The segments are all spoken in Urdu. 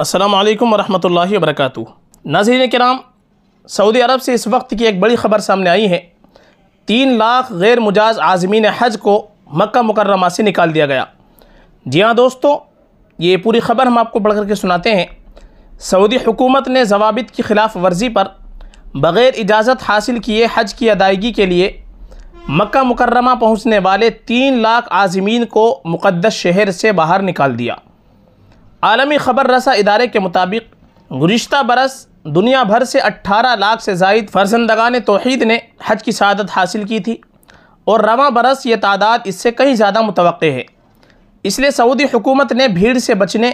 السلام علیکم ورحمۃ اللہ وبرکاتہ ناظرین کرام سعودی عرب سے اس وقت کی ایک بڑی خبر سامنے آئی ہے تین لاکھ غیر مجاز عازمین حج کو مکہ مکرمہ سے نکال دیا گیا جی ہاں دوستو یہ پوری خبر ہم آپ کو پڑھ کر کے سناتے ہیں سعودی حکومت نے ضوابط کی خلاف ورزی پر بغیر اجازت حاصل کیے حج کی ادائیگی کے لیے مکہ مکرمہ پہنچنے والے تین لاکھ عازمین کو مقدس شہر سے باہر نکال دیا عالمی خبر رسا ادارے کے مطابق گزشتہ برس دنیا بھر سے اٹھارہ لاکھ سے زائد فرزندگان توحید نے حج کی سعادت حاصل کی تھی اور رواں برس یہ تعداد اس سے کہیں زیادہ متوقع ہے اس لیے سعودی حکومت نے بھیڑ سے بچنے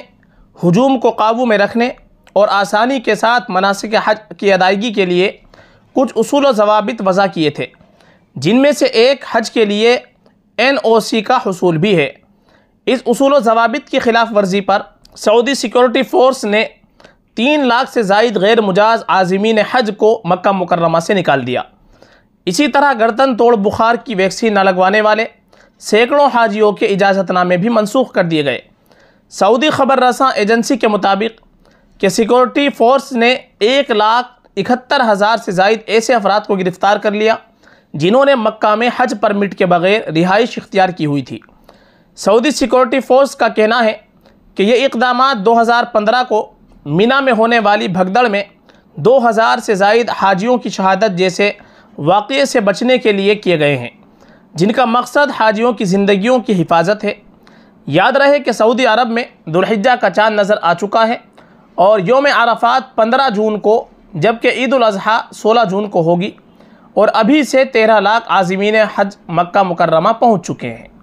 ہجوم کو قابو میں رکھنے اور آسانی کے ساتھ مناسب حج کی ادائیگی کے لیے کچھ اصول و ضوابط وضع کیے تھے جن میں سے ایک حج کے لیے این او سی کا حصول بھی ہے اس اصول و ضوابط کی خلاف ورزی پر سعودی سیکورٹی فورس نے تین لاکھ سے زائد غیر مجاز عازمین حج کو مکہ مکرمہ سے نکال دیا اسی طرح گردن توڑ بخار کی ویکسین نہ لگوانے والے سینکڑوں حاجیوں کے اجازت نامے بھی منسوخ کر دیے گئے سعودی خبر رساں ایجنسی کے مطابق کہ سیکورٹی فورس نے ایک لاکھ اکہتر ہزار سے زائد ایسے افراد کو گرفتار کر لیا جنہوں نے مکہ میں حج پرمٹ کے بغیر رہائش اختیار کی ہوئی تھی سعودی سیکورٹی فورس کا کہنا ہے کہ یہ اقدامات دو ہزار پندرہ کو مینا میں ہونے والی بھگدڑ میں دو ہزار سے زائد حاجیوں کی شہادت جیسے واقعے سے بچنے کے لیے کیے گئے ہیں جن کا مقصد حاجیوں کی زندگیوں کی حفاظت ہے یاد رہے کہ سعودی عرب میں درحجہ کا چاند نظر آ چکا ہے اور یوم عرفات پندرہ جون کو جبکہ عید الاضحیٰ سولہ جون کو ہوگی اور ابھی سے تیرہ لاکھ عازمین حج مکہ مکرمہ پہنچ چکے ہیں